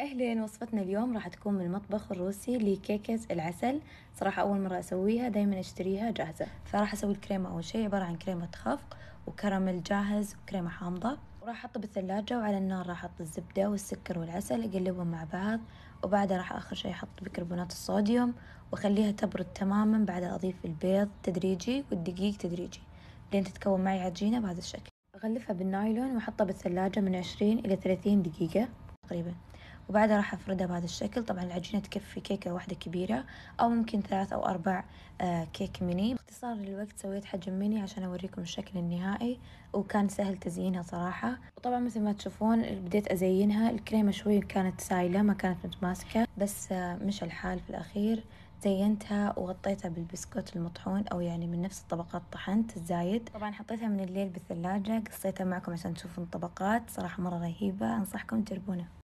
اهلا وصفتنا اليوم راح تكون من المطبخ الروسي لكيكه العسل صراحه اول مره اسويها دائما اشتريها جاهزه فراح اسوي الكريمه اول شيء عباره عن كريمه خفق وكراميل جاهز وكريمه حامضه وراح احطه بالثلاجه وعلى النار راح احط الزبده والسكر والعسل اقلبهم مع بعض وبعدها راح اخر شيء احط بيكربونات الصوديوم واخليها تبرد تماما بعدها اضيف البيض تدريجي والدقيق تدريجي لين تتكون معي عجينه بهذا الشكل اغلفها بالنايلون واحطها بالثلاجه من 20 الى 30 دقيقه تقريبا وبعدها راح أفردها بهذا الشكل طبعا العجينة تكفي كيكة واحدة كبيرة أو ممكن ثلاث أو أربع آه، كيك ميني باختصار للوقت سويت حجم ميني عشان أوريكم الشكل النهائي وكان سهل تزيينها صراحة وطبعا مثل ما تشوفون بديت أزينها الكريمة شوي كانت سايلة ما كانت متماسكة بس آه، مش الحال في الأخير زينتها وغطيتها بالبسكوت المطحون او يعني من نفس الطبقات طحنت الزايد طبعا حطيتها من الليل بالثلاجة قصيتها معكم عشان تشوفون الطبقات صراحة مرة رهيبة انصحكم تجربونها